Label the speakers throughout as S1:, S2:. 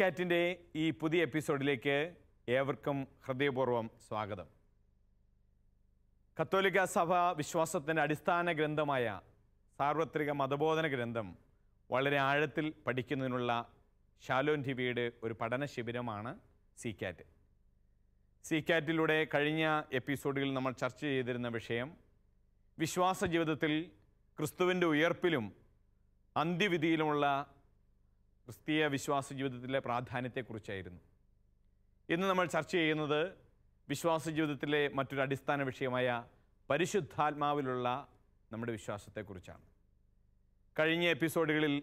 S1: കാറ്റിൻ്റെ ഈ പുതിയ എപ്പിസോഡിലേക്ക് ഏവർക്കും ഹൃദയപൂർവ്വം സ്വാഗതം കത്തോലിക്ക സഭ വിശ്വാസത്തിൻ്റെ അടിസ്ഥാന ഗ്രന്ഥമായ സാർവത്രിക മതബോധന ഗ്രന്ഥം വളരെ ആഴത്തിൽ പഠിക്കുന്നതിനുള്ള ഷാലോൻ ടിവിയുടെ ഒരു പഠന ശിബിരമാണ് സി കാറ്റ് സി കാറ്റിലൂടെ കഴിഞ്ഞ എപ്പിസോഡിൽ നമ്മൾ ചർച്ച ചെയ്തിരുന്ന വിഷയം വിശ്വാസ ജീവിതത്തിൽ ക്രിസ്തുവിൻ്റെ ഉയർപ്പിലും അന്ത്യവിധിയിലുമുള്ള ക്രിസ്തീയ വിശ്വാസ ജീവിതത്തിലെ പ്രാധാന്യത്തെക്കുറിച്ചായിരുന്നു ഇന്ന് നമ്മൾ ചർച്ച ചെയ്യുന്നത് വിശ്വാസ ജീവിതത്തിലെ മറ്റൊരു അടിസ്ഥാന വിഷയമായ പരിശുദ്ധാത്മാവിലുള്ള നമ്മുടെ വിശ്വാസത്തെക്കുറിച്ചാണ് കഴിഞ്ഞ എപ്പിസോഡുകളിൽ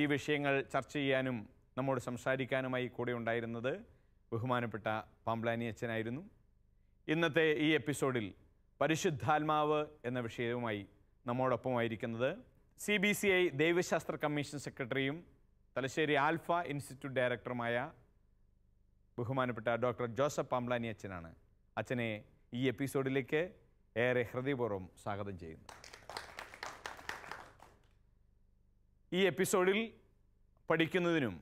S1: ഈ വിഷയങ്ങൾ ചർച്ച ചെയ്യാനും നമ്മോട് സംസാരിക്കാനുമായി കൂടെ ഉണ്ടായിരുന്നത് ബഹുമാനപ്പെട്ട പാമ്പ്ലാനി അച്ഛനായിരുന്നു ഇന്നത്തെ ഈ എപ്പിസോഡിൽ പരിശുദ്ധാത്മാവ് എന്ന വിഷയവുമായി നമ്മോടൊപ്പമായിരിക്കുന്നത് സി ബി സി ഐ ദൈവശാസ്ത്ര കമ്മീഷൻ സെക്രട്ടറിയും തലശ്ശേരി ആൽഫ ഇൻസ്റ്റിറ്റ്യൂട്ട് ഡയറക്ടറുമായ ബഹുമാനപ്പെട്ട ഡോക്ടർ ജോസഫ് പാംലാനി അച്ഛനാണ് അച്ഛനെ ഈ എപ്പിസോഡിലേക്ക് ഏറെ ഹൃദയപൂർവ്വം സ്വാഗതം ചെയ്യുന്നു ഈ എപ്പിസോഡിൽ പഠിക്കുന്നതിനും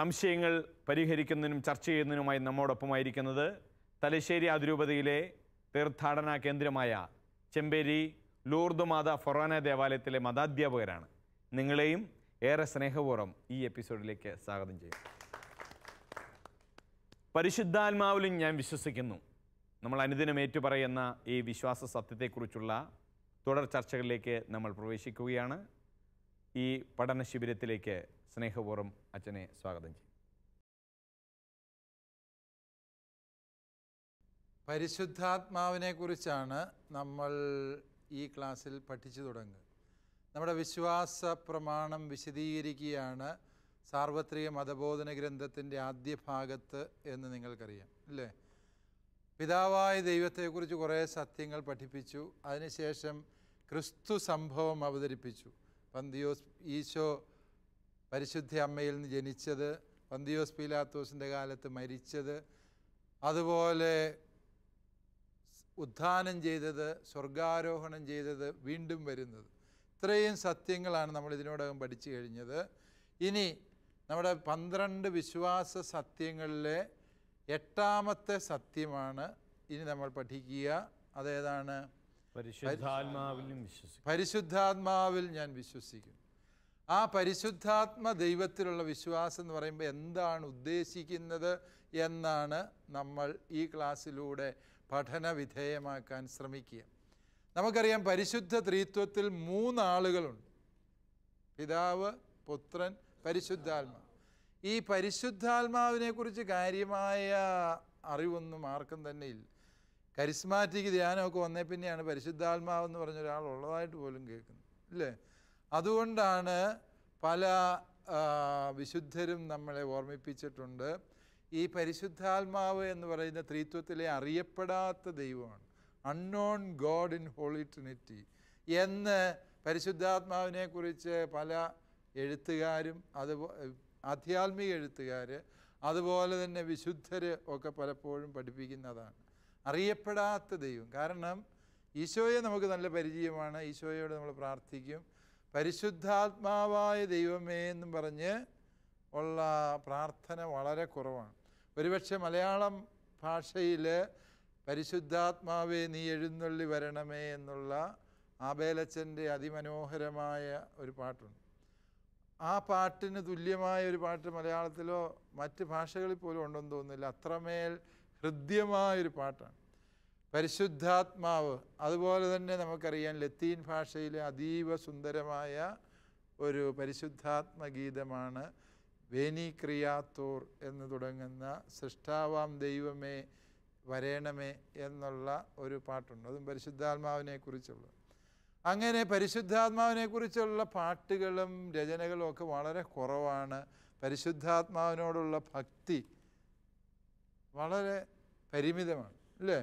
S1: സംശയങ്ങൾ പരിഹരിക്കുന്നതിനും ചർച്ച ചെയ്യുന്നതിനുമായി നമ്മോടൊപ്പമായിരിക്കുന്നത് തലശ്ശേരി അതിരൂപതയിലെ തീർത്ഥാടന കേന്ദ്രമായ ചെമ്പേരി ലൂർദ് മാത ഫൊറാന ദേവാലയത്തിലെ മതാധ്യാപകരാണ് നിങ്ങളെയും ഏറെ സ്നേഹപൂർവ്വം ഈ എപ്പിസോഡിലേക്ക് സ്വാഗതം ചെയ്യും പരിശുദ്ധാത്മാവിലും ഞാൻ വിശ്വസിക്കുന്നു നമ്മൾ അനുദിനം ഏറ്റുപറയുന്ന ഈ വിശ്വാസ സത്യത്തെക്കുറിച്ചുള്ള തുടർ ചർച്ചകളിലേക്ക് നമ്മൾ പ്രവേശിക്കുകയാണ് ഈ പഠന ശിബിരത്തിലേക്ക് സ്നേഹപൂർവ്വം അച്ഛനെ സ്വാഗതം ചെയ്യും
S2: പരിശുദ്ധാത്മാവിനെ കുറിച്ചാണ് നമ്മൾ ഈ ക്ലാസ്സിൽ പഠിച്ചു തുടങ്ങുക നമ്മുടെ വിശ്വാസ പ്രമാണം വിശദീകരിക്കുകയാണ് സാർവത്രിക മതബോധന ഗ്രന്ഥത്തിൻ്റെ ആദ്യ ഭാഗത്ത് എന്ന് നിങ്ങൾക്കറിയാം അല്ലേ പിതാവായ ദൈവത്തെക്കുറിച്ച് കുറേ സത്യങ്ങൾ പഠിപ്പിച്ചു അതിനുശേഷം ക്രിസ്തു സംഭവം അവതരിപ്പിച്ചു പന്തിയോസ് ഈശോ പരിശുദ്ധ അമ്മയിൽ നിന്ന് ജനിച്ചത് പന്തിയോസ് പീലാത്തോസിൻ്റെ കാലത്ത് മരിച്ചത് അതുപോലെ ഉദ്ധാനം ചെയ്തത് സ്വർഗാരോഹണം ചെയ്തത് വീണ്ടും വരുന്നത് ഇത്രയും സത്യങ്ങളാണ് നമ്മൾ ഇതിനോടകം പഠിച്ചു കഴിഞ്ഞത് ഇനി നമ്മുടെ പന്ത്രണ്ട് വിശ്വാസ സത്യങ്ങളിലെ എട്ടാമത്തെ സത്യമാണ് ഇനി നമ്മൾ പഠിക്കുക അതേതാണ് പരിശുദ്ധാത്മാവിൽ ഞാൻ വിശ്വസിക്കും ആ പരിശുദ്ധാത്മ ദൈവത്തിലുള്ള വിശ്വാസം എന്ന് പറയുമ്പോൾ എന്താണ് ഉദ്ദേശിക്കുന്നത് എന്നാണ് നമ്മൾ ഈ ക്ലാസ്സിലൂടെ പഠനവിധേയമാക്കാൻ ശ്രമിക്കുക നമുക്കറിയാം പരിശുദ്ധ ത്രീത്വത്തിൽ മൂന്നാളുകളുണ്ട് പിതാവ് പുത്രൻ പരിശുദ്ധാത്മാവ് ഈ പരിശുദ്ധാത്മാവിനെക്കുറിച്ച് കാര്യമായ അറിവൊന്നും ആർക്കും തന്നെ ഇല്ല കരിസ്മാറ്റിക് ധ്യാനമൊക്കെ വന്നേ പിന്നെയാണ് പരിശുദ്ധാത്മാവെന്ന് പറഞ്ഞ ഒരാൾ ഉള്ളതായിട്ട് പോലും കേൾക്കുന്നത് ഇല്ലേ അതുകൊണ്ടാണ് പല വിശുദ്ധരും നമ്മളെ ഓർമ്മിപ്പിച്ചിട്ടുണ്ട് ഈ പരിശുദ്ധാത്മാവ് എന്ന് പറയുന്ന ത്രീത്വത്തിലെ അറിയപ്പെടാത്ത ദൈവമാണ് unknown God in Holy Trinity എന്ന് പരിശുദ്ധാത്മാവിനെ കുറിച്ച് പല എഴുത്തുകാരും അത് ആധ്യാത്മിക എഴുത്തുകാർ അതുപോലെ തന്നെ വിശുദ്ധർ ഒക്കെ പലപ്പോഴും പഠിപ്പിക്കുന്നതാണ് അറിയപ്പെടാത്ത ദൈവം കാരണം ഈശോയെ നമുക്ക് നല്ല പരിചയമാണ് ഈശോയോട് നമ്മൾ പ്രാർത്ഥിക്കും പരിശുദ്ധാത്മാവായ ദൈവമേ എന്നും പറഞ്ഞ് ഉള്ള പ്രാർത്ഥന വളരെ കുറവാണ് ഒരുപക്ഷെ മലയാളം ഭാഷയിൽ പരിശുദ്ധാത്മാവെ നീ എഴുന്നള്ളി വരണമേ എന്നുള്ള ആബേലച്ചൻ്റെ അതിമനോഹരമായ ഒരു പാട്ടുണ്ട് ആ പാട്ടിന് തുല്യമായ ഒരു പാട്ട് മലയാളത്തിലോ മറ്റ് ഭാഷകളിൽ പോലും ഉണ്ടെന്ന് തോന്നുന്നില്ല അത്രമേൽ ഹൃദ്യമായൊരു പാട്ടാണ് പരിശുദ്ധാത്മാവ് അതുപോലെ തന്നെ നമുക്കറിയാം ലത്തീൻ ഭാഷയിലെ അതീവ സുന്ദരമായ ഒരു പരിശുദ്ധാത്മഗീതമാണ് വേനി ക്രിയാത്തോർ എന്ന് തുടങ്ങുന്ന സൃഷ്ടാവാം ദൈവമേ വരേണമേ എന്നുള്ള ഒരു പാട്ടുണ്ട് അതും പരിശുദ്ധാത്മാവിനെ അങ്ങനെ പരിശുദ്ധാത്മാവിനെ കുറിച്ചുള്ള പാട്ടുകളും രചനകളും ഒക്കെ വളരെ കുറവാണ് പരിശുദ്ധാത്മാവിനോടുള്ള ഭക്തി വളരെ പരിമിതമാണ് അല്ലേ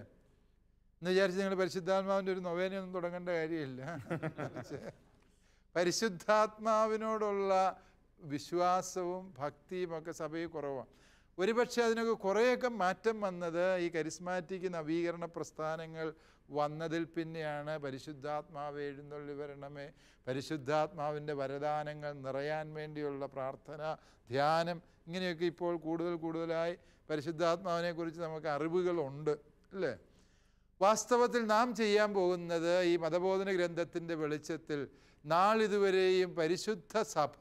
S2: എന്ന് വിചാരിച്ച് നിങ്ങൾ പരിശുദ്ധാത്മാവിൻ്റെ ഒരു നൊവേനയൊന്നും തുടങ്ങേണ്ട കാര്യമില്ല പരിശുദ്ധാത്മാവിനോടുള്ള വിശ്വാസവും ഭക്തിയും ഒക്കെ സഭയിൽ കുറവാണ് ഒരുപക്ഷെ അതിനൊക്കെ കുറേയൊക്കെ മാറ്റം വന്നത് ഈ കരിസ്മാറ്റിക് നവീകരണ പ്രസ്ഥാനങ്ങൾ വന്നതിൽ പിന്നെയാണ് പരിശുദ്ധാത്മാവ് എഴുന്നള്ളി വരണമേ പരിശുദ്ധാത്മാവിൻ്റെ വരദാനങ്ങൾ നിറയാൻ വേണ്ടിയുള്ള പ്രാർത്ഥന ധ്യാനം ഇങ്ങനെയൊക്കെ ഇപ്പോൾ കൂടുതൽ കൂടുതലായി പരിശുദ്ധാത്മാവിനെക്കുറിച്ച് നമുക്ക് അറിവുകളുണ്ട് അല്ലേ വാസ്തവത്തിൽ നാം ചെയ്യാൻ പോകുന്നത് ഈ മതബോധന ഗ്രന്ഥത്തിൻ്റെ വെളിച്ചത്തിൽ നാളിതുവരെയും പരിശുദ്ധ സഭ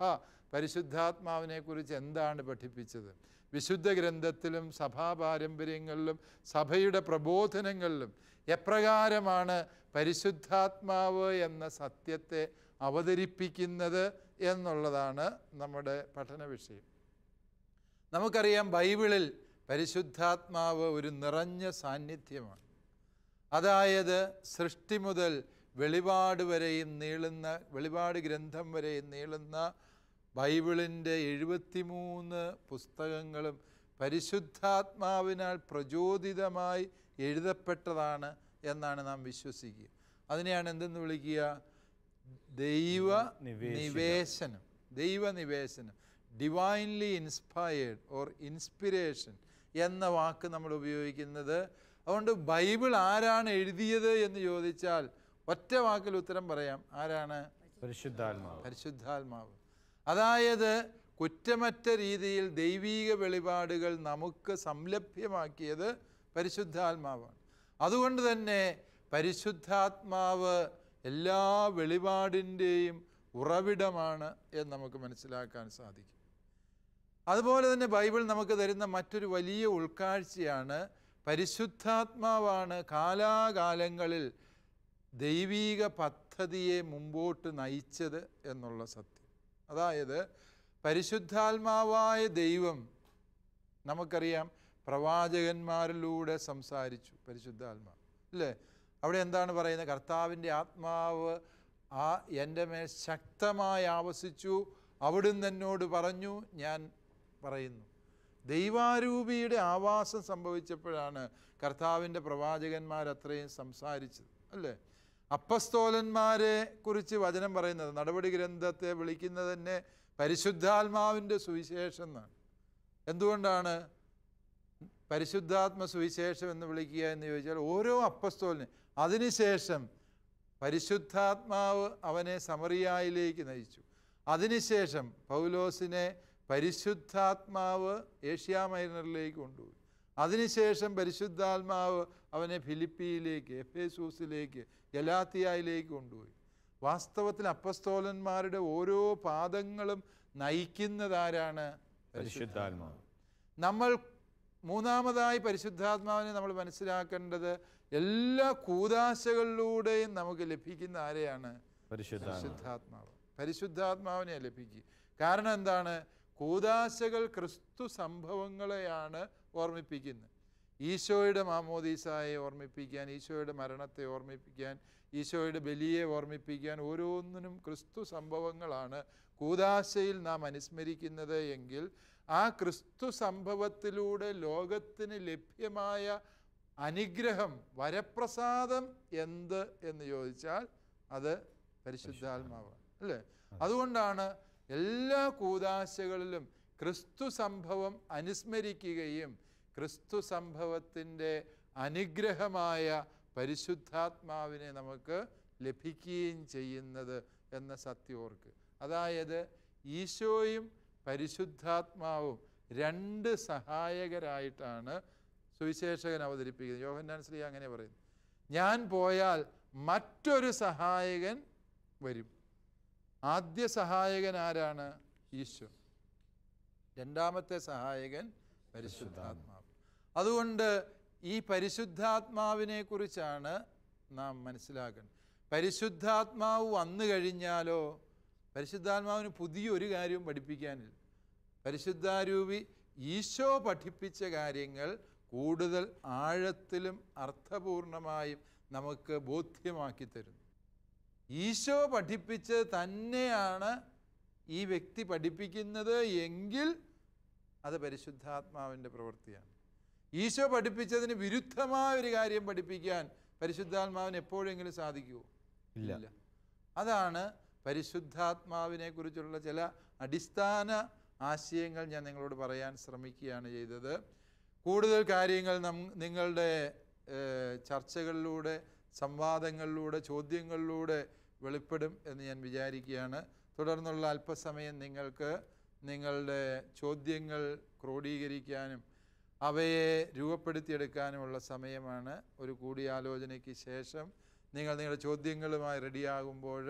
S2: പരിശുദ്ധാത്മാവിനെക്കുറിച്ച് എന്താണ് പഠിപ്പിച്ചത് വിശുദ്ധ ഗ്രന്ഥത്തിലും സഭാപാരമ്പര്യങ്ങളിലും സഭയുടെ പ്രബോധനങ്ങളിലും എപ്രകാരമാണ് പരിശുദ്ധാത്മാവ് എന്ന സത്യത്തെ അവതരിപ്പിക്കുന്നത് എന്നുള്ളതാണ് നമ്മുടെ പഠന വിഷയം നമുക്കറിയാം ബൈബിളിൽ പരിശുദ്ധാത്മാവ് ഒരു നിറഞ്ഞ സാന്നിധ്യമാണ് അതായത് സൃഷ്ടി മുതൽ വെളിപാട് വരെയും നീളുന്ന വെളിപാട് ഗ്രന്ഥം വരെയും നീളുന്ന ബൈബിളിൻ്റെ എഴുപത്തിമൂന്ന് പുസ്തകങ്ങളും പരിശുദ്ധാത്മാവിനാൽ പ്രചോദിതമായി എഴുതപ്പെട്ടതാണ് എന്നാണ് നാം വിശ്വസിക്കുക അതിനെയാണ് എന്തെന്ന് വിളിക്കുക ദൈവ നിവേശനം ദൈവ നിവേശനം ഡിവൈൻലി ഇൻസ്പയർഡ് ഓർ ഇൻസ്പിരേഷൻ എന്ന വാക്ക് നമ്മൾ ഉപയോഗിക്കുന്നത് അതുകൊണ്ട് ബൈബിൾ ആരാണ് എഴുതിയത് എന്ന് ചോദിച്ചാൽ ഒറ്റ വാക്കിൽ ഉത്തരം പറയാം ആരാണ് പരിശുദ്ധാത്മാവ് പരിശുദ്ധാത്മാവ് അതായത് കുറ്റമറ്റ രീതിയിൽ ദൈവീക വെളിപാടുകൾ നമുക്ക് സംലഭ്യമാക്കിയത് പരിശുദ്ധാത്മാവാണ് അതുകൊണ്ട് തന്നെ പരിശുദ്ധാത്മാവ് എല്ലാ വെളിപാടിൻ്റെയും ഉറവിടമാണ് എന്ന് നമുക്ക് മനസ്സിലാക്കാൻ സാധിക്കും അതുപോലെ തന്നെ ബൈബിൾ നമുക്ക് തരുന്ന മറ്റൊരു വലിയ ഉൾക്കാഴ്ചയാണ് പരിശുദ്ധാത്മാവാണ് കാലാകാലങ്ങളിൽ ദൈവീക പദ്ധതിയെ മുമ്പോട്ട് നയിച്ചത് എന്നുള്ള സത്യം അതായത് പരിശുദ്ധാത്മാവായ ദൈവം നമുക്കറിയാം പ്രവാചകന്മാരിലൂടെ സംസാരിച്ചു പരിശുദ്ധാത്മാ അല്ലേ അവിടെ എന്താണ് പറയുന്നത് കർത്താവിൻ്റെ ആത്മാവ് ആ എൻ്റെ മേൽ ശക്തമായി ആവസിച്ചു അവിടുന്ന് എന്നോട് പറഞ്ഞു ഞാൻ പറയുന്നു ദൈവാരൂപിയുടെ ആവാസം സംഭവിച്ചപ്പോഴാണ് കർത്താവിൻ്റെ പ്രവാചകന്മാർ അത്രയും സംസാരിച്ചത് അല്ലേ അപ്പസ്തോലന്മാരെ കുറിച്ച് വചനം പറയുന്നത് നടപടി ഗ്രന്ഥത്തെ വിളിക്കുന്നത് തന്നെ പരിശുദ്ധാത്മാവിൻ്റെ സുവിശേഷം എന്നാണ് എന്തുകൊണ്ടാണ് പരിശുദ്ധാത്മ സുവിശേഷം എന്ന് വിളിക്കുക എന്ന് ചോദിച്ചാൽ ഓരോ അപ്പസ്തോലിനും അതിനുശേഷം പരിശുദ്ധാത്മാവ് അവനെ സമറിയായിലേക്ക് നയിച്ചു അതിനുശേഷം പൗലോസിനെ പരിശുദ്ധാത്മാവ് ഏഷ്യാമൈനറിലേക്ക് കൊണ്ടുപോയി അതിനുശേഷം പരിശുദ്ധാത്മാവ് അവനെ ഫിലിപ്പിയിലേക്ക് എഫേസൂസിലേക്ക് ഗലാത്തിയായിലേക്ക് കൊണ്ടുപോയി വാസ്തവത്തിൽ അപ്പസ്തോലന്മാരുടെ ഓരോ പാദങ്ങളും നയിക്കുന്നതാരാണ് പരിശുദ്ധാത്മാവ് നമ്മൾ മൂന്നാമതായി പരിശുദ്ധാത്മാവിനെ നമ്മൾ മനസ്സിലാക്കേണ്ടത് എല്ലാ കൂതാശകളിലൂടെയും നമുക്ക് ലഭിക്കുന്ന ആരെയാണ്
S1: പരിശുദ്ധാത്മാവ്
S2: പരിശുദ്ധാത്മാവിനെ ലഭിക്കുക കാരണം എന്താണ് കൂതാശകൾ ക്രിസ്തു സംഭവങ്ങളെയാണ് ഓർമ്മിപ്പിക്കുന്നത് ഈശോയുടെ മാമോദീസായെ ഓർമ്മിപ്പിക്കാൻ ഈശോയുടെ മരണത്തെ ഓർമ്മിപ്പിക്കാൻ ഈശോയുടെ ബലിയെ ഓർമ്മിപ്പിക്കാൻ ഓരോന്നിനും ക്രിസ്തു സംഭവങ്ങളാണ് കൂതാശയിൽ നാം അനുസ്മരിക്കുന്നത് എങ്കിൽ ആ ക്രിസ്തു സംഭവത്തിലൂടെ ലോകത്തിന് ലഭ്യമായ അനുഗ്രഹം വരപ്രസാദം എന്ത് എന്ന് ചോദിച്ചാൽ അത് പരിശുദ്ധാത്മാവാണ് അല്ലേ അതുകൊണ്ടാണ് എല്ലാ കൂതാശകളിലും ക്രിസ്തു സംഭവം അനുസ്മരിക്കുകയും ക്രിസ്തു സംഭവത്തിൻ്റെ അനുഗ്രഹമായ പരിശുദ്ധാത്മാവിനെ നമുക്ക് ലഭിക്കുകയും ചെയ്യുന്നത് എന്ന സത്യോർക്ക് അതായത് ഈശോയും പരിശുദ്ധാത്മാവും രണ്ട് സഹായകരായിട്ടാണ് സുവിശേഷകൻ അവതരിപ്പിക്കുന്നത് യോഹന്നാൻ ശ്രീ അങ്ങനെ പറയുന്നു ഞാൻ പോയാൽ മറ്റൊരു സഹായകൻ വരും ആദ്യ സഹായകൻ ആരാണ് ഈശോ രണ്ടാമത്തെ സഹായകൻ പരിശുദ്ധാത്മാവ് അതുകൊണ്ട് ഈ പരിശുദ്ധാത്മാവിനെ കുറിച്ചാണ് നാം മനസ്സിലാക്കുന്നത് പരിശുദ്ധാത്മാവ് വന്നു കഴിഞ്ഞാലോ പരിശുദ്ധാത്മാവിന് പുതിയൊരു കാര്യവും പഠിപ്പിക്കാനില്ല പരിശുദ്ധാരൂപി ഈശോ പഠിപ്പിച്ച കാര്യങ്ങൾ കൂടുതൽ ആഴത്തിലും അർത്ഥപൂർണമായും നമുക്ക് ബോധ്യമാക്കി തരുന്നു ഈശോ പഠിപ്പിച്ച് തന്നെയാണ് ഈ വ്യക്തി പഠിപ്പിക്കുന്നത് എങ്കിൽ അത് പരിശുദ്ധാത്മാവിൻ്റെ പ്രവൃത്തിയാണ് ഈശോ പഠിപ്പിച്ചതിന് വിരുദ്ധമായ ഒരു കാര്യം പഠിപ്പിക്കാൻ പരിശുദ്ധാത്മാവിന് എപ്പോഴെങ്കിലും സാധിക്കുമോ ഇല്ല അതാണ് പരിശുദ്ധാത്മാവിനെ കുറിച്ചുള്ള ചില അടിസ്ഥാന ആശയങ്ങൾ ഞാൻ നിങ്ങളോട് പറയാൻ ശ്രമിക്കുകയാണ് ചെയ്തത് കൂടുതൽ കാര്യങ്ങൾ നം നിങ്ങളുടെ ചർച്ചകളിലൂടെ സംവാദങ്ങളിലൂടെ ചോദ്യങ്ങളിലൂടെ വെളിപ്പെടും എന്ന് ഞാൻ വിചാരിക്കുകയാണ് തുടർന്നുള്ള അല്പസമയം നിങ്ങൾക്ക് നിങ്ങളുടെ ചോദ്യങ്ങൾ ക്രോഡീകരിക്കാനും അവയെ രൂപപ്പെടുത്തിയെടുക്കാനുമുള്ള സമയമാണ് ഒരു കൂടിയാലോചനയ്ക്ക് ശേഷം നിങ്ങൾ നിങ്ങളുടെ ചോദ്യങ്ങളുമായി റെഡിയാകുമ്പോൾ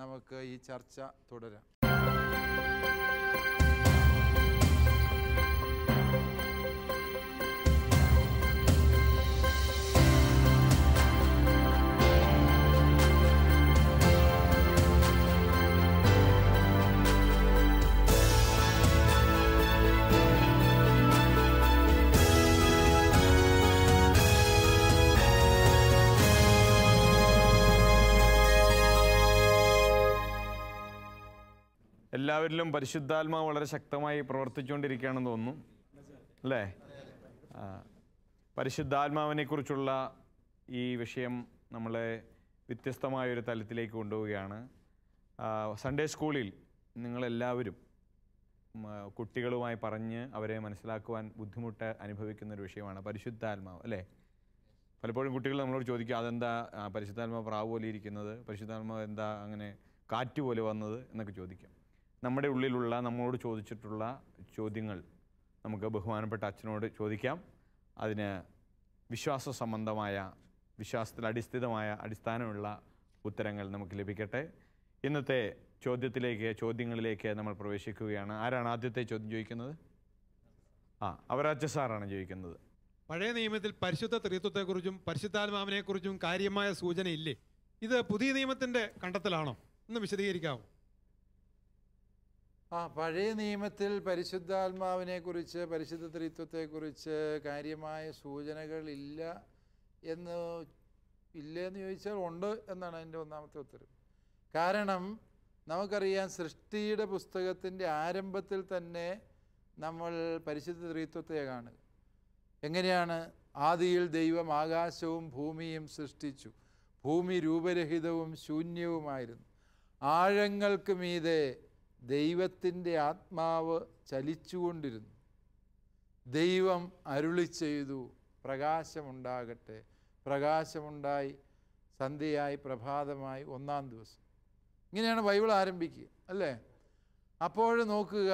S2: നമുക്ക് ഈ ചർച്ച തുടരാം
S1: എല്ലാവരിലും പരിശുദ്ധാത്മാവ് വളരെ ശക്തമായി പ്രവർത്തിച്ചുകൊണ്ടിരിക്കുകയാണെന്ന് തോന്നുന്നു അല്ലേ പരിശുദ്ധാത്മാവിനെക്കുറിച്ചുള്ള ഈ വിഷയം നമ്മളെ വ്യത്യസ്തമായൊരു തലത്തിലേക്ക് കൊണ്ടുപോവുകയാണ് സൺഡേ സ്കൂളിൽ നിങ്ങളെല്ലാവരും കുട്ടികളുമായി പറഞ്ഞ് അവരെ മനസ്സിലാക്കുവാൻ ബുദ്ധിമുട്ട് അനുഭവിക്കുന്ന ഒരു വിഷയമാണ് പരിശുദ്ധാത്മാവ് അല്ലേ പലപ്പോഴും കുട്ടികൾ നമ്മളോട് ചോദിക്കുക അതെന്താ പരിശുദ്ധാത്മാവ് പ്രാവ് പോലെ ഇരിക്കുന്നത് പരിശുദ്ധാത്മാവ് എന്താ അങ്ങനെ കാറ്റ് പോലെ വന്നത് എന്നൊക്കെ ചോദിക്കാം നമ്മുടെ ഉള്ളിലുള്ള നമ്മളോട് ചോദിച്ചിട്ടുള്ള ചോദ്യങ്ങൾ നമുക്ക് ബഹുമാനപ്പെട്ട അച്ഛനോട് ചോദിക്കാം അതിന് വിശ്വാസ സംബന്ധമായ വിശ്വാസത്തിൽ അടിസ്ഥിതമായ അടിസ്ഥാനമുള്ള ഉത്തരങ്ങൾ നമുക്ക് ലഭിക്കട്ടെ ഇന്നത്തെ ചോദ്യത്തിലേക്ക് ചോദ്യങ്ങളിലേക്ക് നമ്മൾ പ്രവേശിക്കുകയാണ് ആരാണ് ആദ്യത്തെ ചോദ്യം ചോദിക്കുന്നത് ആ അവരാജ സാറാണ് ചോദിക്കുന്നത് പഴയ നിയമത്തിൽ പരിശുദ്ധ ത്രിത്വത്തെക്കുറിച്ചും പരിശുദ്ധാത്മാവിനെക്കുറിച്ചും കാര്യമായ സൂചനയില്ലേ ഇത് പുതിയ നിയമത്തിൻ്റെ കണ്ടെത്തലാണോ ഒന്ന് വിശദീകരിക്കാമോ
S2: ആ പഴയ നിയമത്തിൽ പരിശുദ്ധാത്മാവിനെക്കുറിച്ച് പരിശുദ്ധ കുറിച്ച് കാര്യമായ സൂചനകളില്ല എന്ന് ഇല്ലെന്ന് ചോദിച്ചാൽ ഉണ്ട് എന്നാണ് എൻ്റെ ഒന്നാമത്തെ ഉത്തരവ് കാരണം നമുക്കറിയാം സൃഷ്ടിയുടെ പുസ്തകത്തിൻ്റെ ആരംഭത്തിൽ തന്നെ നമ്മൾ പരിശുദ്ധ ത്രിത്വത്തെ കാണുക എങ്ങനെയാണ് ആദിയിൽ ദൈവം ആകാശവും ഭൂമിയും സൃഷ്ടിച്ചു ഭൂമി രൂപരഹിതവും ശൂന്യവുമായിരുന്നു ആഴങ്ങൾക്ക് മീതെ ദൈവത്തിൻ്റെ ആത്മാവ് ചലിച്ചുകൊണ്ടിരുന്നു ദൈവം അരുളി ചെയ്തു പ്രകാശമുണ്ടാകട്ടെ പ്രകാശമുണ്ടായി സന്ധ്യയായി പ്രഭാതമായി ഒന്നാം ദിവസം ഇങ്ങനെയാണ് ബൈബിൾ ആരംഭിക്കുക അല്ലേ അപ്പോൾ നോക്കുക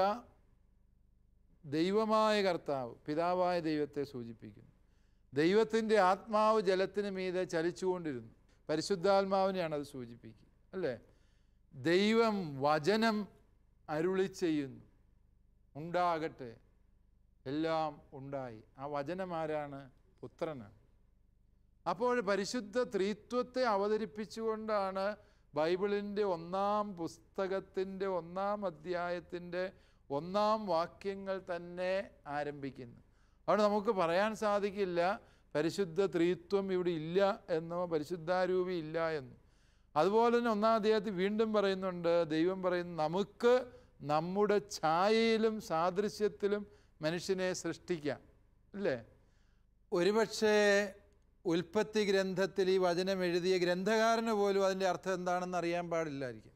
S2: ദൈവമായ കർത്താവ് പിതാവായ ദൈവത്തെ സൂചിപ്പിക്കുന്നു ദൈവത്തിൻ്റെ ആത്മാവ് ജലത്തിന് മീതെ ചലിച്ചുകൊണ്ടിരുന്നു പരിശുദ്ധാത്മാവിനെയാണ് അത് സൂചിപ്പിക്കുക അല്ലേ ദൈവം വചനം അരുളി ചെയ്യുന്നു ഉണ്ടാകട്ടെ എല്ലാം ഉണ്ടായി ആ വചനമാരാണ് പുത്രനാണ് അപ്പോൾ പരിശുദ്ധ ത്രീത്വത്തെ അവതരിപ്പിച്ചുകൊണ്ടാണ് ബൈബിളിൻ്റെ ഒന്നാം പുസ്തകത്തിൻ്റെ ഒന്നാം അധ്യായത്തിൻ്റെ ഒന്നാം വാക്യങ്ങൾ തന്നെ ആരംഭിക്കുന്നത് അവിടെ നമുക്ക് പറയാൻ സാധിക്കില്ല പരിശുദ്ധ ത്രീത്വം ഇവിടെ ഇല്ല എന്നോ പരിശുദ്ധാരൂപി ഇല്ല എന്നോ അതുപോലെ തന്നെ ഒന്നാം അധ്യായത്തിൽ വീണ്ടും പറയുന്നുണ്ട് ദൈവം പറയുന്നു നമുക്ക് നമ്മുടെ ഛായയിലും സാദൃശ്യത്തിലും മനുഷ്യനെ സൃഷ്ടിക്കാം അല്ലേ ഒരുപക്ഷേ ഉൽപ്പത്തി ഗ്രന്ഥത്തിൽ ഈ വചനം എഴുതിയ ഗ്രന്ഥകാരന് പോലും അതിൻ്റെ അർത്ഥം എന്താണെന്ന് അറിയാൻ പാടില്ലായിരിക്കും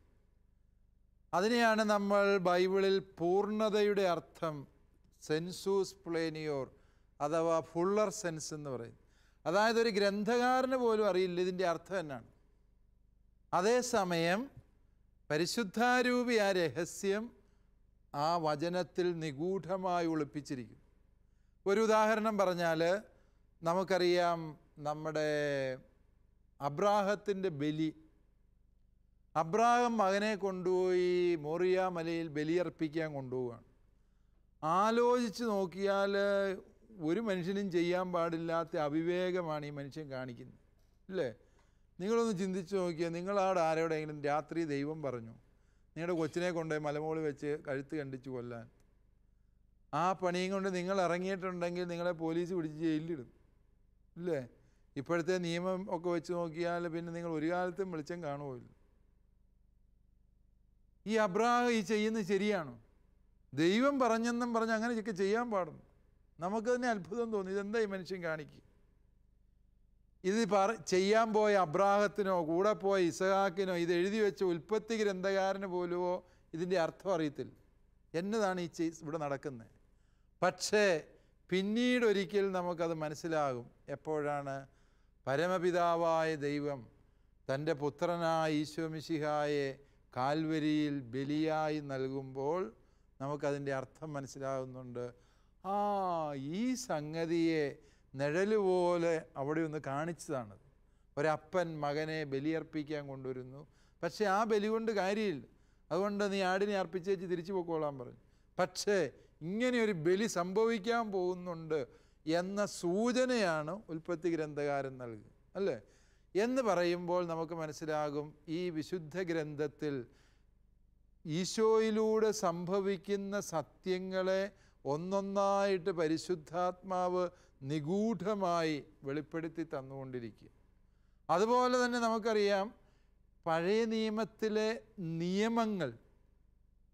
S2: അതിനെയാണ് നമ്മൾ ബൈബിളിൽ പൂർണ്ണതയുടെ അർത്ഥം സെൻസൂസ് പ്ലേനിയോർ അഥവാ ഫുള്ളർ സെൻസ് എന്ന് പറയും അതായത് ഒരു ഗ്രന്ഥകാരന് പോലും അറിയില്ല ഇതിൻ്റെ അർത്ഥം എന്നാണ് അതേസമയം പരിശുദ്ധാരൂപി ആ രഹസ്യം ആ വചനത്തിൽ നിഗൂഢമായി ഒളിപ്പിച്ചിരിക്കും ഒരു ഉദാഹരണം പറഞ്ഞാൽ നമുക്കറിയാം നമ്മുടെ അബ്രാഹത്തിൻ്റെ ബലി അബ്രാഹം മകനെ കൊണ്ടുപോയി മോറിയാമലയിൽ മലയിൽ ബലിയർപ്പിക്കാൻ കൊണ്ടുപോവുകയാണ് ആലോചിച്ച് നോക്കിയാൽ ഒരു മനുഷ്യനും ചെയ്യാൻ പാടില്ലാത്ത അവിവേകമാണ് ഈ മനുഷ്യൻ കാണിക്കുന്നത് അല്ലേ നിങ്ങളൊന്ന് ചിന്തിച്ച് നോക്കിയാൽ നിങ്ങളാട് ആരോടെങ്കിലും രാത്രി ദൈവം പറഞ്ഞു നിങ്ങളുടെ കൊച്ചിനെ കൊണ്ട് മലമുകളിൽ വെച്ച് കഴുത്ത് കണ്ടിച്ച് കൊല്ലാൻ ആ പണിയും കൊണ്ട് നിങ്ങൾ ഇറങ്ങിയിട്ടുണ്ടെങ്കിൽ നിങ്ങളെ പോലീസ് പിടിച്ച് ജയിലിലിടും ഇല്ലേ ഇപ്പോഴത്തെ നിയമം ഒക്കെ വെച്ച് നോക്കിയാൽ പിന്നെ നിങ്ങൾ ഒരു കാലത്തും വെളിച്ചം കാണുമില്ല ഈ അബ്രാഹം ഈ ചെയ്യുന്നത് ശരിയാണോ ദൈവം പറഞ്ഞെന്നും പറഞ്ഞ് അങ്ങനെയൊക്കെ ചെയ്യാൻ പാടുന്നു നമുക്ക് തന്നെ അത്ഭുതം തോന്നി ഇതെന്താ ഈ മനുഷ്യൻ കാണിക്കുക ഇത് പറ ചെയ്യാൻ പോയ അബ്രാഹത്തിനോ കൂടെ പോയ ഇസഹാക്കിനോ ഇത് എഴുതി വെച്ച ഉൽപ്പത്തി ഗ്രന്ഥകാരന് പോലുമോ ഇതിൻ്റെ അർത്ഥം അറിയത്തില്ല എന്നതാണ് ഈ ഇവിടെ നടക്കുന്നത് പക്ഷേ പിന്നീട് ഒരിക്കൽ നമുക്കത് മനസ്സിലാകും എപ്പോഴാണ് പരമപിതാവായ ദൈവം തൻ്റെ പുത്രനായ ഈശ്വമിശിഹായെ കാൽവരിയിൽ ബലിയായി നൽകുമ്പോൾ നമുക്കതിൻ്റെ അർത്ഥം മനസ്സിലാകുന്നുണ്ട് ആ ഈ സംഗതിയെ നിഴല് പോലെ അവിടെ ഒന്ന് കാണിച്ചതാണ് ഒരപ്പൻ മകനെ ബലിയർപ്പിക്കാൻ കൊണ്ടുവരുന്നു പക്ഷേ ആ ബലി കൊണ്ട് കാര്യമില്ല അതുകൊണ്ട് നീ ആടിനെ അർപ്പിച്ചേച്ച് തിരിച്ചു പൊക്കോളാൻ പറഞ്ഞു പക്ഷേ ഇങ്ങനെയൊരു ബലി സംഭവിക്കാൻ പോകുന്നുണ്ട് എന്ന സൂചനയാണ് ഉൽപ്പത്തി ഗ്രന്ഥകാരൻ നൽകുക അല്ലേ എന്ന് പറയുമ്പോൾ നമുക്ക് മനസ്സിലാകും ഈ വിശുദ്ധ ഗ്രന്ഥത്തിൽ ഈശോയിലൂടെ സംഭവിക്കുന്ന സത്യങ്ങളെ ഒന്നൊന്നായിട്ട് പരിശുദ്ധാത്മാവ് നിഗൂഢമായി വെളിപ്പെടുത്തി തന്നുകൊണ്ടിരിക്കുക അതുപോലെ തന്നെ നമുക്കറിയാം പഴയ നിയമത്തിലെ നിയമങ്ങൾ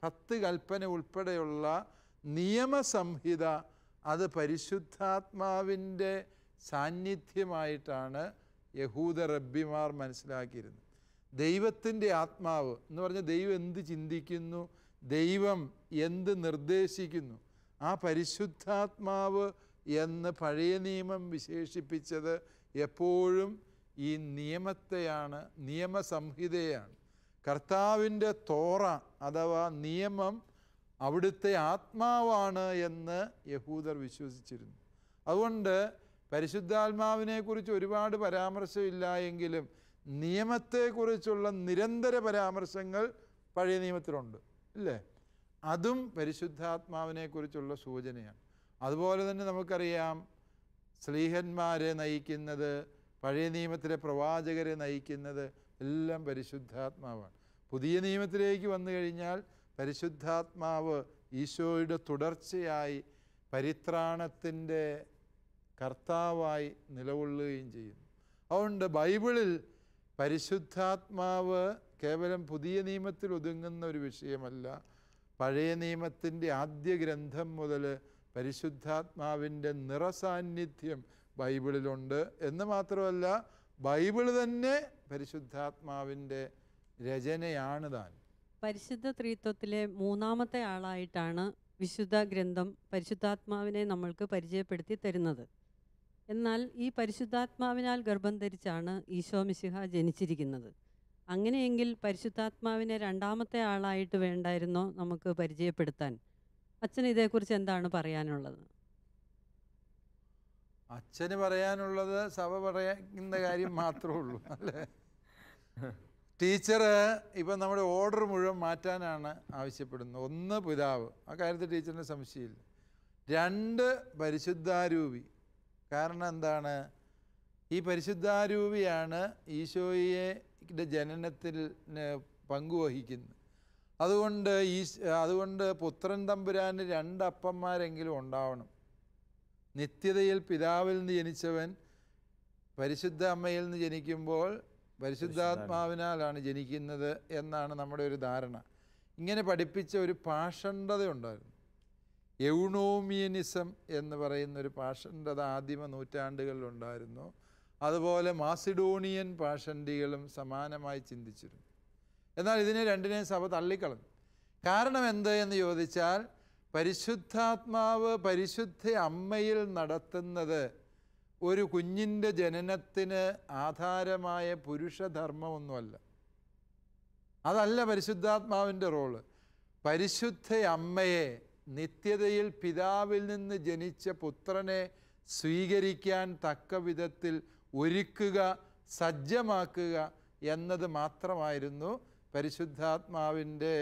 S2: പത്ത് കൽപ്പന ഉൾപ്പെടെയുള്ള നിയമസംഹിത അത് പരിശുദ്ധാത്മാവിൻ്റെ സാന്നിധ്യമായിട്ടാണ് യഹൂദ റബ്ബിമാർ മനസ്സിലാക്കിയിരുന്നത് ദൈവത്തിൻ്റെ ആത്മാവ് എന്ന് പറഞ്ഞാൽ ദൈവം എന്ത് ചിന്തിക്കുന്നു ദൈവം എന്ത് നിർദ്ദേശിക്കുന്നു ആ പരിശുദ്ധാത്മാവ് എന്ന് പഴയ നിയമം വിശേഷിപ്പിച്ചത് എപ്പോഴും ഈ നിയമത്തെയാണ് നിയമസംഹിതയാണ് കർത്താവിൻ്റെ തോറ അഥവാ നിയമം അവിടുത്തെ ആത്മാവാണ് എന്ന് യഹൂദർ വിശ്വസിച്ചിരുന്നു അതുകൊണ്ട് പരിശുദ്ധാത്മാവിനെക്കുറിച്ച് ഒരുപാട് പരാമർശമില്ല എങ്കിലും നിയമത്തെക്കുറിച്ചുള്ള നിരന്തര പരാമർശങ്ങൾ പഴയ നിയമത്തിലുണ്ട് അല്ലേ അതും പരിശുദ്ധാത്മാവിനെക്കുറിച്ചുള്ള സൂചനയാണ് അതുപോലെ തന്നെ നമുക്കറിയാം സ്ലീഹന്മാരെ നയിക്കുന്നത് പഴയ നിയമത്തിലെ പ്രവാചകരെ നയിക്കുന്നത് എല്ലാം പരിശുദ്ധാത്മാവാണ് പുതിയ നിയമത്തിലേക്ക് വന്നു കഴിഞ്ഞാൽ പരിശുദ്ധാത്മാവ് ഈശോയുടെ തുടർച്ചയായി പരിത്രാണത്തിൻ്റെ കർത്താവായി നിലകൊള്ളുകയും ചെയ്യുന്നു അതുകൊണ്ട് ബൈബിളിൽ പരിശുദ്ധാത്മാവ് കേവലം പുതിയ നിയമത്തിൽ ഒതുങ്ങുന്ന ഒരു വിഷയമല്ല പഴയ നിയമത്തിൻ്റെ ആദ്യ ഗ്രന്ഥം മുതൽ പരിശുദ്ധാത്മാവിൻ്റെ നിറസാന്നിധ്യം ബൈബിളിലുണ്ട് എന്ന് മാത്രമല്ല ബൈബിൾ തന്നെ പരിശുദ്ധാത്മാവിൻ്റെ രചനയാണ് താൻ പരിശുദ്ധ ത്രിത്വത്തിലെ മൂന്നാമത്തെ ആളായിട്ടാണ് വിശുദ്ധ ഗ്രന്ഥം പരിശുദ്ധാത്മാവിനെ നമ്മൾക്ക് പരിചയപ്പെടുത്തി തരുന്നത് എന്നാൽ ഈ പരിശുദ്ധാത്മാവിനാൽ ഗർഭം ധരിച്ചാണ് ഈശോ മിശിഹ ജനിച്ചിരിക്കുന്നത് അങ്ങനെയെങ്കിൽ പരിശുദ്ധാത്മാവിനെ രണ്ടാമത്തെ ആളായിട്ട് വേണ്ടായിരുന്നോ നമുക്ക് പരിചയപ്പെടുത്താൻ അച്ഛൻ ഇതേക്കുറിച്ച് എന്താണ് പറയാനുള്ളത് അച്ഛന് പറയാനുള്ളത് സഭ പറയുന്ന കാര്യം മാത്രമേ ഉള്ളൂ അല്ലേ ടീച്ചർ ഇപ്പം നമ്മുടെ ഓർഡർ മുഴുവൻ മാറ്റാനാണ് ആവശ്യപ്പെടുന്നത് ഒന്ന് പിതാവ് ആ കാര്യത്തിൽ ടീച്ചറിന് സംശയമില്ല രണ്ട് പരിശുദ്ധാരൂപി കാരണം എന്താണ് ഈ പരിശുദ്ധാരൂപിയാണ് ഈശോയെ ജനനത്തിൽ പങ്കുവഹിക്കുന്നത് അതുകൊണ്ട് ഈ അതുകൊണ്ട് പുത്രൻ തമ്പുരാന് രണ്ടപ്പന്മാരെങ്കിലും ഉണ്ടാവണം നിത്യതയിൽ പിതാവിൽ നിന്ന് ജനിച്ചവൻ പരിശുദ്ധ അമ്മയിൽ നിന്ന് ജനിക്കുമ്പോൾ പരിശുദ്ധാത്മാവിനാലാണ് ജനിക്കുന്നത് എന്നാണ് നമ്മുടെ ഒരു ധാരണ ഇങ്ങനെ പഠിപ്പിച്ച ഒരു പാഷണ്ഡതയുണ്ടായിരുന്നു എൗണോമിയനിസം എന്ന് പറയുന്ന ഒരു പാഷണ്ഡത ആദിമ നൂറ്റാണ്ടുകളിലുണ്ടായിരുന്നു അതുപോലെ മാസിഡോണിയൻ പാഷണ്ടികളും സമാനമായി ചിന്തിച്ചിരുന്നു എന്നാൽ ഇതിനെ രണ്ടിനെയും സഭ തള്ളിക്കളഞ്ഞു കാരണം എന്ത് എന്ന് ചോദിച്ചാൽ പരിശുദ്ധാത്മാവ് പരിശുദ്ധ അമ്മയിൽ നടത്തുന്നത് ഒരു കുഞ്ഞിൻ്റെ ജനനത്തിന് ആധാരമായ പുരുഷധർമ്മമൊന്നുമല്ല അതല്ല പരിശുദ്ധാത്മാവിൻ്റെ റോള് പരിശുദ്ധ അമ്മയെ നിത്യതയിൽ പിതാവിൽ നിന്ന് ജനിച്ച പുത്രനെ സ്വീകരിക്കാൻ തക്ക വിധത്തിൽ ഒരുക്കുക സജ്ജമാക്കുക എന്നത് മാത്രമായിരുന്നു പരിശുദ്ധാത്മാവിൻ്റെ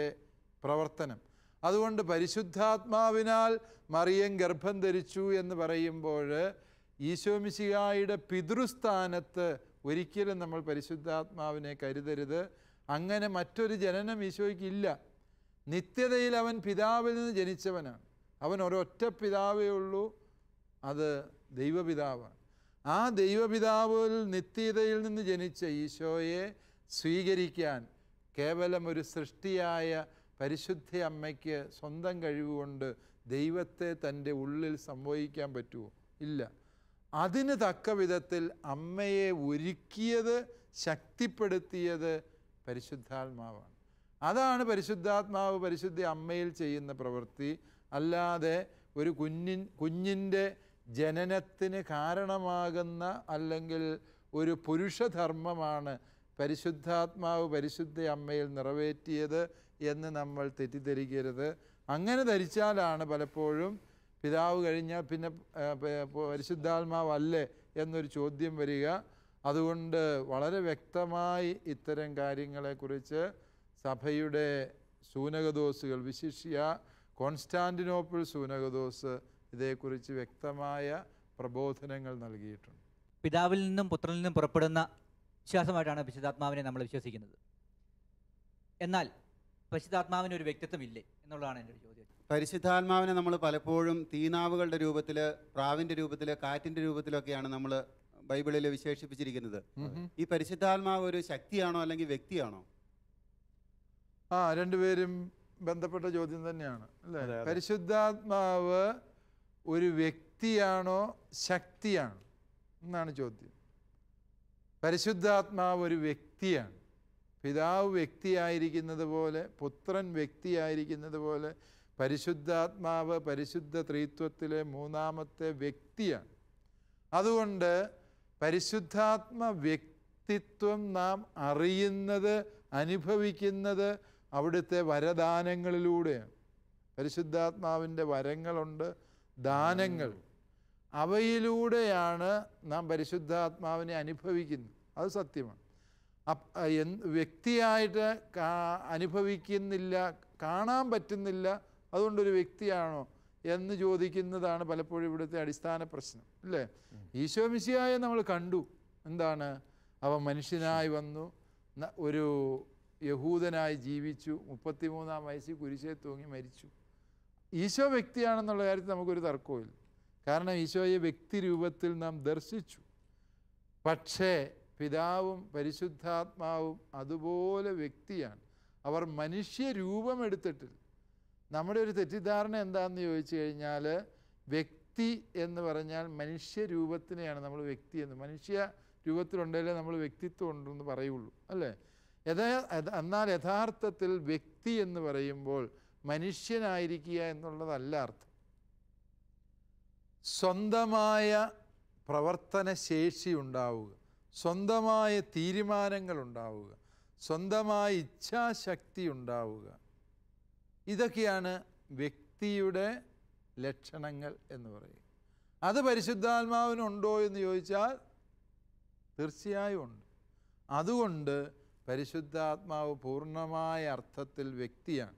S2: പ്രവർത്തനം അതുകൊണ്ട് പരിശുദ്ധാത്മാവിനാൽ മറിയം ഗർഭം ധരിച്ചു എന്ന് പറയുമ്പോൾ ഈശോമിശിഹായുടെ പിതൃസ്ഥാനത്ത് ഒരിക്കലും നമ്മൾ പരിശുദ്ധാത്മാവിനെ കരുതരുത് അങ്ങനെ മറ്റൊരു ജനനം ഈശോയ്ക്കില്ല നിത്യതയിൽ അവൻ പിതാവിൽ നിന്ന് ജനിച്ചവനാണ് അവൻ ഒരൊറ്റ പിതാവേ ഉള്ളൂ അത് ദൈവപിതാവാണ് ആ ദൈവപിതാവിൽ നിത്യതയിൽ നിന്ന് ജനിച്ച ഈശോയെ സ്വീകരിക്കാൻ കേവലം ഒരു സൃഷ്ടിയായ പരിശുദ്ധ അമ്മയ്ക്ക് സ്വന്തം കഴിവുകൊണ്ട് ദൈവത്തെ തൻ്റെ ഉള്ളിൽ സംഭവിക്കാൻ പറ്റുമോ ഇല്ല അതിന് തക്ക വിധത്തിൽ അമ്മയെ ഒരുക്കിയത് ശക്തിപ്പെടുത്തിയത് പരിശുദ്ധാത്മാവാണ് അതാണ് പരിശുദ്ധാത്മാവ് പരിശുദ്ധ അമ്മയിൽ ചെയ്യുന്ന പ്രവൃത്തി അല്ലാതെ ഒരു കുഞ്ഞിൻ കുഞ്ഞിൻ്റെ ജനനത്തിന് കാരണമാകുന്ന അല്ലെങ്കിൽ ഒരു പുരുഷധർമ്മമാണ് പരിശുദ്ധാത്മാവ് പരിശുദ്ധ അമ്മയിൽ നിറവേറ്റിയത് എന്ന് നമ്മൾ തെറ്റിദ്ധരിക്കരുത് അങ്ങനെ ധരിച്ചാലാണ് പലപ്പോഴും പിതാവ് കഴിഞ്ഞാൽ പിന്നെ പരിശുദ്ധാത്മാവല്ലേ എന്നൊരു ചോദ്യം വരിക അതുകൊണ്ട് വളരെ വ്യക്തമായി ഇത്തരം കാര്യങ്ങളെക്കുറിച്ച് സഭയുടെ സൂനകദോസുകൾ വിശിഷ്യ കോൺസ്റ്റാന്റിനോപ്പിൾ സൂനകദോസ് ഇതേക്കുറിച്ച് വ്യക്തമായ പ്രബോധനങ്ങൾ നൽകിയിട്ടുണ്ട് പിതാവിൽ നിന്നും പുത്രനിൽ നിന്നും പുറപ്പെടുന്ന വിശ്വാസമായിട്ടാണ് പരിശുദ്ധാത്മാവിനെ നമ്മൾ വിശ്വസിക്കുന്നത് എന്നാൽ പരിശുദ്ധാത്മാവിന് ഒരു ഇല്ലേ എന്നുള്ളതാണ് എൻ്റെ ഒരു ചോദ്യം പരിശുദ്ധാത്മാവിനെ നമ്മൾ പലപ്പോഴും തീനാവുകളുടെ രൂപത്തിൽ പ്രാവിൻ്റെ രൂപത്തിൽ കാറ്റിൻ്റെ രൂപത്തിലൊക്കെയാണ് നമ്മൾ ബൈബിളിൽ വിശേഷിപ്പിച്ചിരിക്കുന്നത് ഈ പരിശുദ്ധാത്മാവ് ഒരു ശക്തിയാണോ അല്ലെങ്കിൽ വ്യക്തിയാണോ ആ രണ്ടുപേരും ബന്ധപ്പെട്ട ചോദ്യം തന്നെയാണ് അല്ലേ പരിശുദ്ധാത്മാവ് ഒരു വ്യക്തിയാണോ ശക്തിയാണോ എന്നാണ് ചോദ്യം പരിശുദ്ധാത്മാവ് ഒരു വ്യക്തിയാണ് പിതാവ് വ്യക്തിയായിരിക്കുന്നത് പോലെ പുത്രൻ വ്യക്തിയായിരിക്കുന്നത് പോലെ പരിശുദ്ധാത്മാവ് പരിശുദ്ധ ത്രിത്വത്തിലെ മൂന്നാമത്തെ വ്യക്തിയാണ് അതുകൊണ്ട് പരിശുദ്ധാത്മ വ്യക്തിത്വം നാം അറിയുന്നത് അനുഭവിക്കുന്നത് അവിടുത്തെ വരദാനങ്ങളിലൂടെയാണ് പരിശുദ്ധാത്മാവിൻ്റെ വരങ്ങളുണ്ട് ദാനങ്ങൾ അവയിലൂടെയാണ് നാം പരിശുദ്ധാത്മാവിനെ അനുഭവിക്കുന്നത് അത് സത്യമാണ് വ്യക്തിയായിട്ട് അനുഭവിക്കുന്നില്ല കാണാൻ പറ്റുന്നില്ല അതുകൊണ്ടൊരു വ്യക്തിയാണോ എന്ന് ചോദിക്കുന്നതാണ് പലപ്പോഴും ഇവിടുത്തെ അടിസ്ഥാന പ്രശ്നം അല്ലേ ഈശോമിശിയായ നമ്മൾ കണ്ടു എന്താണ് അവൻ മനുഷ്യനായി വന്നു ഒരു യഹൂദനായി ജീവിച്ചു മുപ്പത്തിമൂന്നാം വയസ്സിൽ കുരിശേ തൂങ്ങി മരിച്ചു ഈശോ വ്യക്തിയാണെന്നുള്ള കാര്യത്തിൽ നമുക്കൊരു തർക്കമില്ല കാരണം ഈശോയെ വ്യക്തി രൂപത്തിൽ നാം ദർശിച്ചു പക്ഷേ പിതാവും പരിശുദ്ധാത്മാവും അതുപോലെ വ്യക്തിയാണ് അവർ മനുഷ്യരൂപമെടുത്തിട്ടില്ല നമ്മുടെ ഒരു തെറ്റിദ്ധാരണ എന്താണെന്ന് ചോദിച്ചു കഴിഞ്ഞാൽ വ്യക്തി എന്ന് പറഞ്ഞാൽ മനുഷ്യരൂപത്തിനെയാണ് നമ്മൾ വ്യക്തി എന്ന് മനുഷ്യ രൂപത്തിലുണ്ടെങ്കിലേ നമ്മൾ വ്യക്തിത്വം ഉണ്ടെന്ന് പറയുള്ളൂ അല്ലേ യഥാ എന്നാൽ യഥാർത്ഥത്തിൽ വ്യക്തി എന്ന് പറയുമ്പോൾ മനുഷ്യനായിരിക്കുക എന്നുള്ളതല്ല അർത്ഥം സ്വന്തമായ പ്രവർത്തന ശേഷി ഉണ്ടാവുക സ്വന്തമായ തീരുമാനങ്ങൾ ഉണ്ടാവുക സ്വന്തമായ ഇച്ഛാശക്തി ഉണ്ടാവുക ഇതൊക്കെയാണ് വ്യക്തിയുടെ ലക്ഷണങ്ങൾ എന്ന് പറയുക അത് പരിശുദ്ധാത്മാവിനുണ്ടോ എന്ന് ചോദിച്ചാൽ തീർച്ചയായും ഉണ്ട് അതുകൊണ്ട് പരിശുദ്ധാത്മാവ് പൂർണ്ണമായ അർത്ഥത്തിൽ വ്യക്തിയാണ്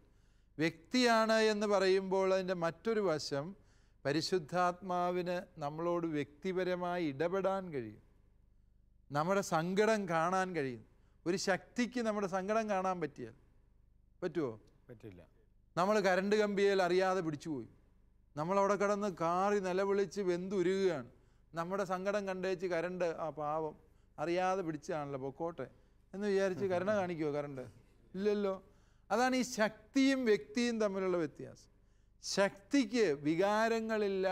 S2: വ്യക്തിയാണ് എന്ന് പറയുമ്പോൾ അതിൻ്റെ മറ്റൊരു വശം പരിശുദ്ധാത്മാവിന് നമ്മളോട് വ്യക്തിപരമായി ഇടപെടാൻ കഴിയും നമ്മുടെ സങ്കടം കാണാൻ കഴിയും ഒരു ശക്തിക്ക് നമ്മുടെ സങ്കടം കാണാൻ പറ്റിയാൽ പറ്റുമോ പറ്റില്ല നമ്മൾ കരണ്ട് കമ്പിയിൽ അറിയാതെ പിടിച്ചുപോയി നമ്മളവിടെ കിടന്ന് കാറി നിലവിളിച്ച് വെന്തുരുകയാണ് നമ്മുടെ സങ്കടം കണ്ടേച്ച് കരണ്ട് ആ പാവം അറിയാതെ പിടിച്ചാണല്ലോ പൊക്കോട്ടെ എന്ന് വിചാരിച്ച് കരണ കാണിക്കുമോ കരണ്ട് ഇല്ലല്ലോ അതാണ് ഈ ശക്തിയും വ്യക്തിയും തമ്മിലുള്ള വ്യത്യാസം ശക്തിക്ക് വികാരങ്ങളില്ല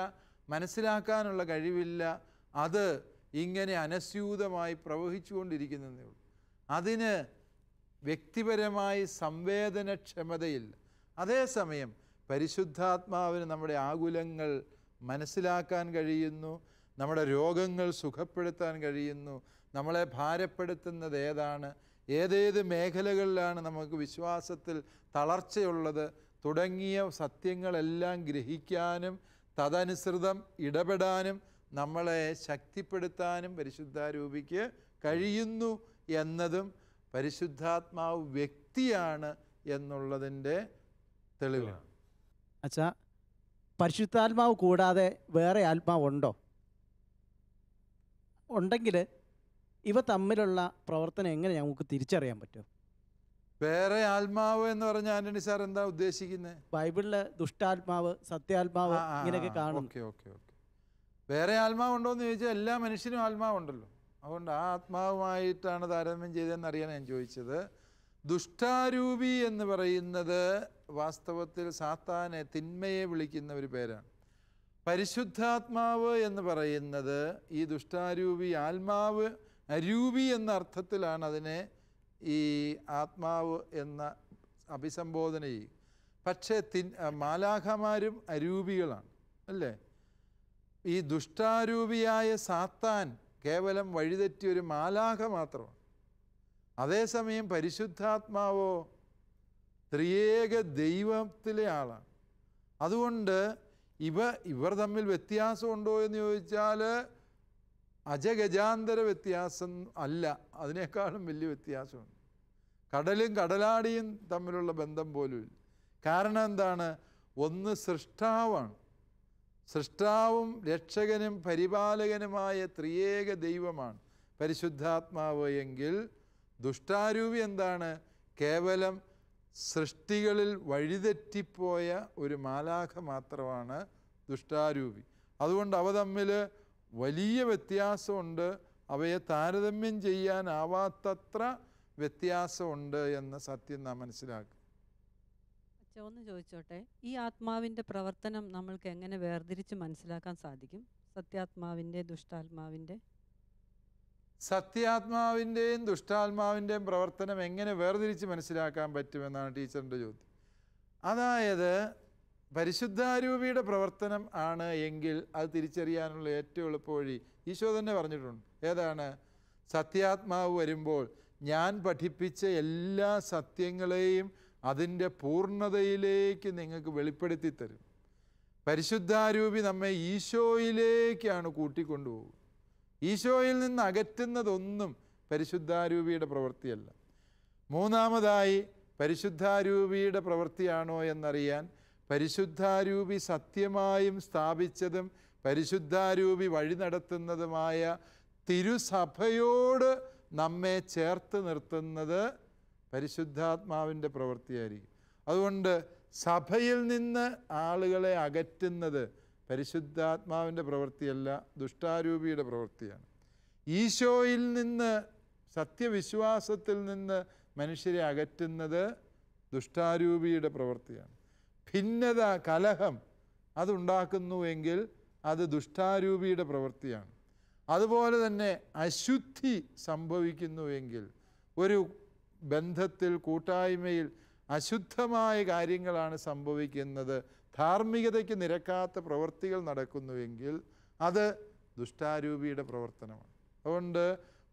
S2: മനസ്സിലാക്കാനുള്ള കഴിവില്ല അത് ഇങ്ങനെ അനസ്യൂതമായി പ്രവഹിച്ചുകൊണ്ടിരിക്കുന്നതേ ഉള്ളൂ അതിന് വ്യക്തിപരമായി സംവേദനക്ഷമതയില്ല അതേസമയം പരിശുദ്ധാത്മാവിന് നമ്മുടെ ആകുലങ്ങൾ മനസ്സിലാക്കാൻ കഴിയുന്നു നമ്മുടെ രോഗങ്ങൾ സുഖപ്പെടുത്താൻ കഴിയുന്നു നമ്മളെ ഭാരപ്പെടുത്തുന്നത് ഏതാണ് ഏതേത് മേഖലകളിലാണ് നമുക്ക് വിശ്വാസത്തിൽ തളർച്ചയുള്ളത് തുടങ്ങിയ സത്യങ്ങളെല്ലാം ഗ്രഹിക്കാനും തദനുസൃതം ഇടപെടാനും നമ്മളെ ശക്തിപ്പെടുത്താനും പരിശുദ്ധാരൂപിക്ക് കഴിയുന്നു എന്നതും പരിശുദ്ധാത്മാവ് വ്യക്തിയാണ് എന്നുള്ളതിൻ്റെ തെളിവാണ് അച്ഛാ പരിശുദ്ധാത്മാവ്
S1: കൂടാതെ വേറെ ആത്മാവ് ഉണ്ടോ
S2: ഉണ്ടെങ്കിൽ ഇവ തമ്മിലുള്ള പ്രവർത്തനം എങ്ങനെ നമുക്ക് തിരിച്ചറിയാൻ പറ്റും വേറെ ആത്മാവ് എന്ന് പറഞ്ഞ ആന്റണി സാർ എന്താ ഉദ്ദേശിക്കുന്നത് ബൈബിളില് ദുഷ്ടാത്മാവ് സത്യാത്മാവ് ഇങ്ങനെയൊക്കെ കാണും ഓക്കെ ഓക്കെ ഓക്കെ വേറെ ആത്മാവ് ഉണ്ടോ എന്ന് ചോദിച്ചാൽ എല്ലാ മനുഷ്യനും ആത്മാവുണ്ടല്ലോ അതുകൊണ്ട് ആ ആത്മാവുമായിട്ടാണ് താരതമ്യം ചെയ്തതെന്ന് അറിയാൻ ഞാൻ ചോദിച്ചത് ദുഷ്ടാരൂപി എന്ന് പറയുന്നത് വാസ്തവത്തിൽ സാത്താനെ തിന്മയെ വിളിക്കുന്ന ഒരു പേരാണ് പരിശുദ്ധാത്മാവ് എന്ന് പറയുന്നത് ഈ ദുഷ്ടാരൂപി ആത്മാവ് അരൂപി എന്ന അർത്ഥത്തിലാണ് അതിനെ ഈ ആത്മാവ് എന്ന അഭിസംബോധന ചെയ്യും പക്ഷേ തിൻ മാലാഖമാരും അരൂപികളാണ് അല്ലേ ഈ ദുഷ്ടാരൂപിയായ സാത്താൻ കേവലം ഒരു മാലാഖ മാത്രമാണ് അതേസമയം പരിശുദ്ധാത്മാവോ ത്രിയേക ദൈവത്തിലെ ആളാണ് അതുകൊണ്ട് ഇവ ഇവർ തമ്മിൽ വ്യത്യാസമുണ്ടോ എന്ന് ചോദിച്ചാൽ അജഗജാന്തര വ്യത്യാസം അല്ല അതിനേക്കാളും വലിയ വ്യത്യാസമുണ്ട് കടലും കടലാടിയും തമ്മിലുള്ള ബന്ധം പോലുമില്ല കാരണം എന്താണ് ഒന്ന് സൃഷ്ടാവാണ് സൃഷ്ടാവും രക്ഷകനും പരിപാലകനുമായ ത്രിയേക ദൈവമാണ് പരിശുദ്ധാത്മാവ് എങ്കിൽ ദുഷ്ടാരൂപി എന്താണ് കേവലം സൃഷ്ടികളിൽ വഴിതെറ്റിപ്പോയ ഒരു മാലാഖ മാത്രമാണ് ദുഷ്ടാരൂപി അതുകൊണ്ട് അവ തമ്മിൽ വലിയ വ്യത്യാസമുണ്ട് അവയെ താരതമ്യം ചെയ്യാനാവാത്തത്ര വ്യത്യാസമുണ്ട് എന്ന സത്യം നാം മനസ്സിലാക്കും ഒന്ന് ചോദിച്ചോട്ടെ ഈ ആത്മാവിൻ്റെ പ്രവർത്തനം നമ്മൾക്ക് എങ്ങനെ വേർതിരിച്ച് മനസ്സിലാക്കാൻ സാധിക്കും സത്യാത്മാവിൻ്റെ ദുഷ്ടാത്മാവിൻ്റെ സത്യാത്മാവിൻ്റെയും ദുഷ്ടാത്മാവിൻ്റെയും പ്രവർത്തനം എങ്ങനെ വേർതിരിച്ച് മനസ്സിലാക്കാൻ പറ്റുമെന്നാണ് ടീച്ചറിൻ്റെ ചോദ്യം അതായത് പരിശുദ്ധാരൂപിയുടെ പ്രവർത്തനം ആണ് എങ്കിൽ അത് തിരിച്ചറിയാനുള്ള ഏറ്റവും എളുപ്പ വഴി ഈശോ തന്നെ പറഞ്ഞിട്ടുണ്ട് ഏതാണ് സത്യാത്മാവ് വരുമ്പോൾ ഞാൻ പഠിപ്പിച്ച എല്ലാ സത്യങ്ങളെയും അതിൻ്റെ പൂർണ്ണതയിലേക്ക് നിങ്ങൾക്ക് വെളിപ്പെടുത്തി തരും പരിശുദ്ധാരൂപി നമ്മെ ഈശോയിലേക്കാണ് കൂട്ടിക്കൊണ്ടുപോകുക ഈശോയിൽ നിന്ന് അകറ്റുന്നതൊന്നും പരിശുദ്ധാരൂപിയുടെ പ്രവൃത്തിയല്ല മൂന്നാമതായി പരിശുദ്ധാരൂപിയുടെ പ്രവൃത്തിയാണോ എന്നറിയാൻ പരിശുദ്ധാരൂപി സത്യമായും സ്ഥാപിച്ചതും പരിശുദ്ധാരൂപി വഴി നടത്തുന്നതുമായ തിരുസഭയോട് നമ്മെ ചേർത്ത് നിർത്തുന്നത് പരിശുദ്ധാത്മാവിൻ്റെ പ്രവൃത്തിയായിരിക്കും അതുകൊണ്ട് സഭയിൽ നിന്ന് ആളുകളെ അകറ്റുന്നത് പരിശുദ്ധാത്മാവിൻ്റെ പ്രവൃത്തിയല്ല ദുഷ്ടാരൂപിയുടെ പ്രവൃത്തിയാണ് ഈശോയിൽ നിന്ന് സത്യവിശ്വാസത്തിൽ നിന്ന് മനുഷ്യരെ അകറ്റുന്നത് ദുഷ്ടാരൂപിയുടെ പ്രവൃത്തിയാണ് ഭിന്നത കലഹം അതുണ്ടാക്കുന്നുവെങ്കിൽ അത് ദുഷ്ടാരൂപിയുടെ പ്രവൃത്തിയാണ് അതുപോലെ തന്നെ അശുദ്ധി സംഭവിക്കുന്നുവെങ്കിൽ ഒരു ബന്ധത്തിൽ കൂട്ടായ്മയിൽ അശുദ്ധമായ കാര്യങ്ങളാണ് സംഭവിക്കുന്നത് ധാർമ്മികതയ്ക്ക് നിരക്കാത്ത പ്രവൃത്തികൾ നടക്കുന്നുവെങ്കിൽ അത് ദുഷ്ടാരൂപിയുടെ പ്രവർത്തനമാണ് അതുകൊണ്ട്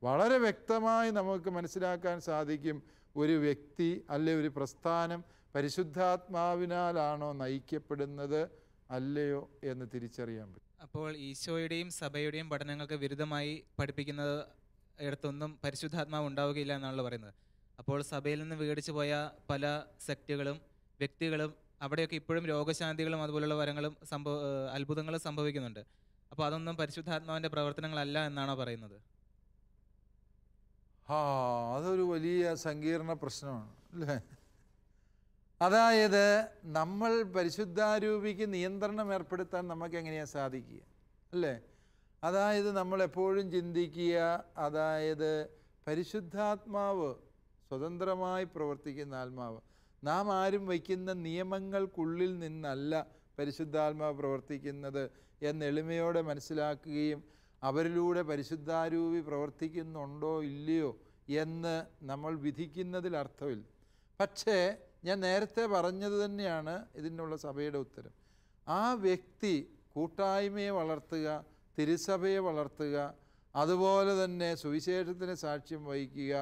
S2: വളരെ വ്യക്തമായി നമുക്ക് മനസ്സിലാക്കാൻ സാധിക്കും ഒരു വ്യക്തി അല്ലെ ഒരു പ്രസ്ഥാനം പരിശുദ്ധാത്മാവിനാലാണോ നയിക്കപ്പെടുന്നത് അല്ലയോ എന്ന് തിരിച്ചറിയാൻ പറ്റും
S1: അപ്പോൾ ഈശോയുടെയും സഭയുടെയും പഠനങ്ങൾക്ക് വിരുദ്ധമായി പഠിപ്പിക്കുന്നത് ഇടത്തൊന്നും പരിശുദ്ധാത്മാവ് ഉണ്ടാവുകയില്ല എന്നാണല്ലോ പറയുന്നത് അപ്പോൾ സഭയിൽ നിന്ന് വിഘടിച്ചു പോയ പല സെക്റ്റുകളും വ്യക്തികളും അവിടെയൊക്കെ ഇപ്പോഴും രോഗശാന്തികളും അതുപോലുള്ള വരങ്ങളും സംഭവ അത്ഭുതങ്ങളും സംഭവിക്കുന്നുണ്ട് അപ്പോൾ അതൊന്നും പരിശുദ്ധാത്മാവിൻ്റെ പ്രവർത്തനങ്ങളല്ല എന്നാണോ പറയുന്നത്
S2: ആ അതൊരു വലിയ സങ്കീർണ പ്രശ്നമാണ് അല്ലേ അതായത് നമ്മൾ പരിശുദ്ധാരൂപിക്ക് നിയന്ത്രണം ഏർപ്പെടുത്താൻ നമുക്ക് എങ്ങനെയാണ് സാധിക്കുക അല്ലേ അതായത് നമ്മൾ എപ്പോഴും ചിന്തിക്കുക അതായത് പരിശുദ്ധാത്മാവ് സ്വതന്ത്രമായി പ്രവർത്തിക്കുന്ന ആത്മാവ് നാം ആരും വയ്ക്കുന്ന നിയമങ്ങൾക്കുള്ളിൽ നിന്നല്ല പരിശുദ്ധാത്മാവ് പ്രവർത്തിക്കുന്നത് എന്ന് എളിമയോടെ മനസ്സിലാക്കുകയും അവരിലൂടെ പരിശുദ്ധാരൂപി പ്രവർത്തിക്കുന്നുണ്ടോ ഇല്ലയോ എന്ന് നമ്മൾ വിധിക്കുന്നതിൽ അർത്ഥമില്ല പക്ഷേ ഞാൻ നേരത്തെ പറഞ്ഞത് തന്നെയാണ് ഇതിനുള്ള സഭയുടെ ഉത്തരം ആ വ്യക്തി കൂട്ടായ്മയെ വളർത്തുക തിരുസഭയെ വളർത്തുക അതുപോലെ തന്നെ സുവിശേഷത്തിന് സാക്ഷ്യം വഹിക്കുക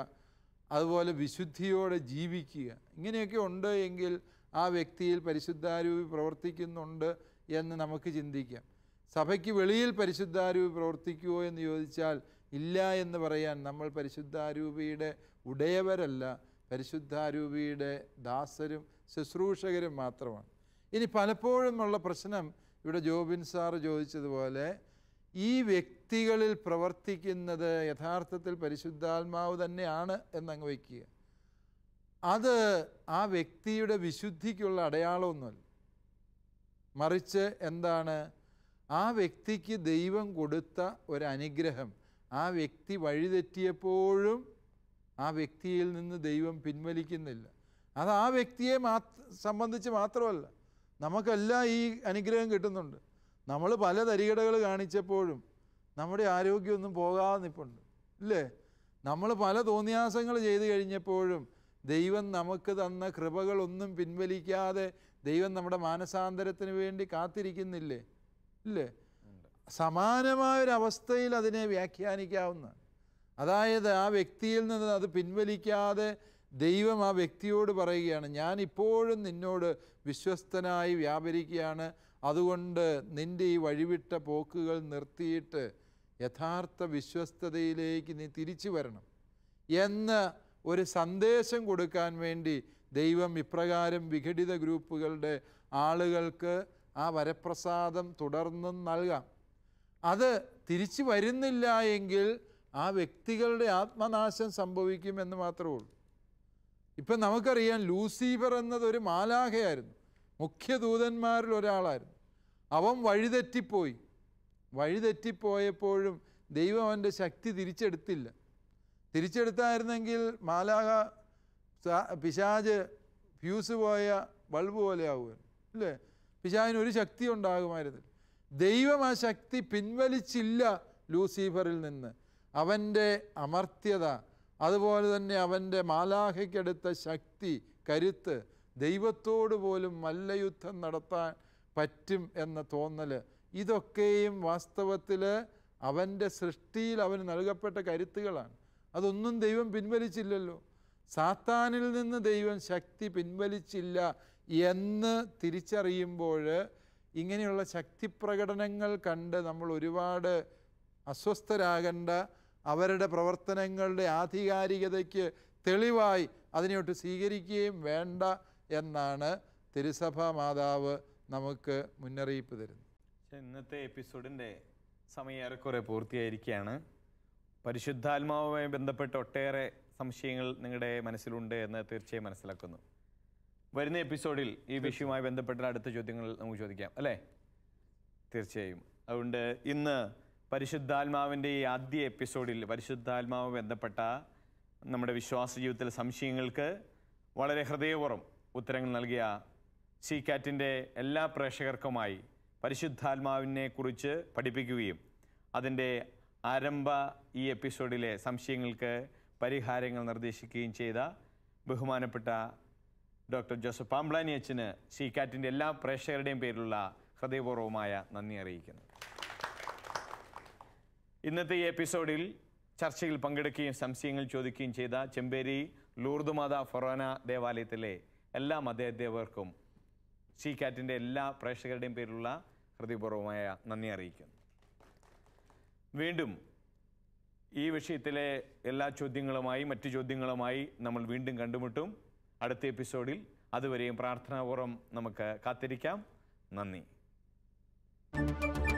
S2: അതുപോലെ വിശുദ്ധിയോടെ ജീവിക്കുക ഇങ്ങനെയൊക്കെ ഉണ്ട് എങ്കിൽ ആ വ്യക്തിയിൽ പരിശുദ്ധാരൂപി പ്രവർത്തിക്കുന്നുണ്ട് എന്ന് നമുക്ക് ചിന്തിക്കാം സഭയ്ക്ക് വെളിയിൽ പരിശുദ്ധാരൂപി പ്രവർത്തിക്കുമോ എന്ന് ചോദിച്ചാൽ ഇല്ല എന്ന് പറയാൻ നമ്മൾ പരിശുദ്ധാരൂപിയുടെ ഉടയവരല്ല പരിശുദ്ധാരൂപിയുടെ ദാസരും ശുശ്രൂഷകരും മാത്രമാണ് ഇനി പലപ്പോഴും ഉള്ള പ്രശ്നം ഇവിടെ ജോബിൻ സാർ ചോദിച്ചതുപോലെ ഈ വ്യക്തികളിൽ പ്രവർത്തിക്കുന്നത് യഥാർത്ഥത്തിൽ പരിശുദ്ധാത്മാവ് തന്നെയാണ് എന്നങ്ങ് വയ്ക്കുക അത് ആ വ്യക്തിയുടെ വിശുദ്ധിക്കുള്ള അടയാളമൊന്നുമല്ല മറിച്ച് എന്താണ് ആ വ്യക്തിക്ക് ദൈവം കൊടുത്ത ഒരു അനുഗ്രഹം ആ വ്യക്തി വഴിതെറ്റിയപ്പോഴും ആ വ്യക്തിയിൽ നിന്ന് ദൈവം പിൻവലിക്കുന്നില്ല അത് ആ വ്യക്തിയെ മാത്ര സംബന്ധിച്ച് മാത്രമല്ല നമുക്കെല്ലാം ഈ അനുഗ്രഹം കിട്ടുന്നുണ്ട് നമ്മൾ പല തരികിടകൾ കാണിച്ചപ്പോഴും നമ്മുടെ ആരോഗ്യമൊന്നും പോകാതെ നിൽപ്പുണ്ട് ഇല്ലേ നമ്മൾ പല തോന്നിയാസങ്ങൾ ചെയ്തു കഴിഞ്ഞപ്പോഴും ദൈവം നമുക്ക് തന്ന കൃപകളൊന്നും പിൻവലിക്കാതെ ദൈവം നമ്മുടെ മാനസാന്തരത്തിന് വേണ്ടി കാത്തിരിക്കുന്നില്ലേ ഇല്ലേ സമാനമായൊരവസ്ഥയിൽ അതിനെ വ്യാഖ്യാനിക്കാവുന്ന അതായത് ആ വ്യക്തിയിൽ നിന്ന് അത് പിൻവലിക്കാതെ ദൈവം ആ വ്യക്തിയോട് പറയുകയാണ് ഞാൻ ഇപ്പോഴും നിന്നോട് വിശ്വസ്തനായി വ്യാപരിക്കുകയാണ് അതുകൊണ്ട് നിൻ്റെ ഈ വഴിവിട്ട പോക്കുകൾ നിർത്തിയിട്ട് യഥാർത്ഥ വിശ്വസ്തതയിലേക്ക് നീ തിരിച്ചു വരണം എന്ന് ഒരു സന്ദേശം കൊടുക്കാൻ വേണ്ടി ദൈവം ഇപ്രകാരം വിഘടിത ഗ്രൂപ്പുകളുടെ ആളുകൾക്ക് ആ വരപ്രസാദം തുടർന്നും നൽകാം അത് തിരിച്ചു വരുന്നില്ല എങ്കിൽ ആ വ്യക്തികളുടെ ആത്മനാശം സംഭവിക്കും എന്ന് മാത്രമേ ഉള്ളൂ ഇപ്പം നമുക്കറിയാം എന്നത് ഒരു മാലാഹയായിരുന്നു മുഖ്യദൂതന്മാരിൽ ഒരാളായിരുന്നു അവൻ വഴിതെറ്റിപ്പോയി വഴിതെറ്റിപ്പോയപ്പോഴും ദൈവം അവൻ്റെ ശക്തി തിരിച്ചെടുത്തില്ല തിരിച്ചെടുത്തായിരുന്നെങ്കിൽ മാലാഹ പിശാജ് ഫ്യൂസ് പോയ ബൾബ് പോലെ ആവുമായിരുന്നു അല്ലേ പിശാജിന് ഒരു ശക്തി ഉണ്ടാകുമായിരുന്നില്ല ദൈവം ആ ശക്തി പിൻവലിച്ചില്ല ലൂസീഫറിൽ നിന്ന് അവൻ്റെ അമർത്യത അതുപോലെ തന്നെ അവൻ്റെ മാലാഹയ്ക്കെടുത്ത ശക്തി കരുത്ത് ദൈവത്തോട് പോലും മല്ലയുദ്ധം നടത്താൻ പറ്റും എന്ന തോന്നൽ ഇതൊക്കെയും വാസ്തവത്തിൽ അവൻ്റെ സൃഷ്ടിയിൽ അവന് നൽകപ്പെട്ട കരുത്തുകളാണ് അതൊന്നും ദൈവം പിൻവലിച്ചില്ലല്ലോ സാത്താനിൽ നിന്ന് ദൈവം ശക്തി പിൻവലിച്ചില്ല എന്ന് തിരിച്ചറിയുമ്പോൾ ഇങ്ങനെയുള്ള ശക്തി പ്രകടനങ്ങൾ കണ്ട് നമ്മൾ ഒരുപാട് അസ്വസ്ഥരാകേണ്ട അവരുടെ പ്രവർത്തനങ്ങളുടെ ആധികാരികതയ്ക്ക് തെളിവായി അതിനോട്ട് സ്വീകരിക്കുകയും വേണ്ട എന്നാണ് തിരുസഭ മാതാവ് നമുക്ക് മുന്നറിയിപ്പ് തരുന്നത്
S1: ഇന്നത്തെ എപ്പിസോഡിൻ്റെ സമയം ഏറെക്കുറെ പൂർത്തിയായിരിക്കുകയാണ് പരിശുദ്ധാത്മാവുമായി ബന്ധപ്പെട്ട് ഒട്ടേറെ സംശയങ്ങൾ നിങ്ങളുടെ മനസ്സിലുണ്ട് എന്ന് തീർച്ചയായും മനസ്സിലാക്കുന്നു വരുന്ന എപ്പിസോഡിൽ ഈ വിഷയവുമായി ബന്ധപ്പെട്ട അടുത്ത ചോദ്യങ്ങൾ നമുക്ക് ചോദിക്കാം അല്ലേ തീർച്ചയായും അതുകൊണ്ട് ഇന്ന് പരിശുദ്ധാത്മാവിൻ്റെ ഈ ആദ്യ എപ്പിസോഡിൽ പരിശുദ്ധാത്മാവ് ബന്ധപ്പെട്ട നമ്മുടെ വിശ്വാസ ജീവിതത്തിലെ സംശയങ്ങൾക്ക് വളരെ ഹൃദയപൂർവ്വം ഉത്തരങ്ങൾ നൽകിയ സി കാറ്റിൻ്റെ എല്ലാ പ്രേക്ഷകർക്കുമായി പരിശുദ്ധാത്മാവിനെ കുറിച്ച് പഠിപ്പിക്കുകയും അതിൻ്റെ ആരംഭ ഈ എപ്പിസോഡിലെ സംശയങ്ങൾക്ക് പരിഹാരങ്ങൾ നിർദ്ദേശിക്കുകയും ചെയ്ത ബഹുമാനപ്പെട്ട ഡോക്ടർ ജോസഫ് പാംബ്ലാനി അച്ഛന് സി കാറ്റിൻ്റെ എല്ലാ പ്രേക്ഷകരുടെയും പേരിലുള്ള ഹൃദയപൂർവ്വമായ നന്ദി അറിയിക്കുന്നു ഇന്നത്തെ ഈ എപ്പിസോഡിൽ ചർച്ചയിൽ പങ്കെടുക്കുകയും സംശയങ്ങൾ ചോദിക്കുകയും ചെയ്ത ചെമ്പേരി ലൂർദുമാത ഫൊറോന ദേവാലയത്തിലെ എല്ലാ മതേദേവർക്കും സി കാറ്റിൻ്റെ എല്ലാ പ്രേക്ഷകരുടെയും പേരിലുള്ള ഹൃദയപൂർവമായ നന്ദി അറിയിക്കുന്നു വീണ്ടും ഈ വിഷയത്തിലെ എല്ലാ ചോദ്യങ്ങളുമായി മറ്റു ചോദ്യങ്ങളുമായി നമ്മൾ വീണ്ടും കണ്ടുമുട്ടും അടുത്ത എപ്പിസോഡിൽ അതുവരെയും പ്രാർത്ഥനാപൂർവ്വം നമുക്ക് കാത്തിരിക്കാം നന്ദി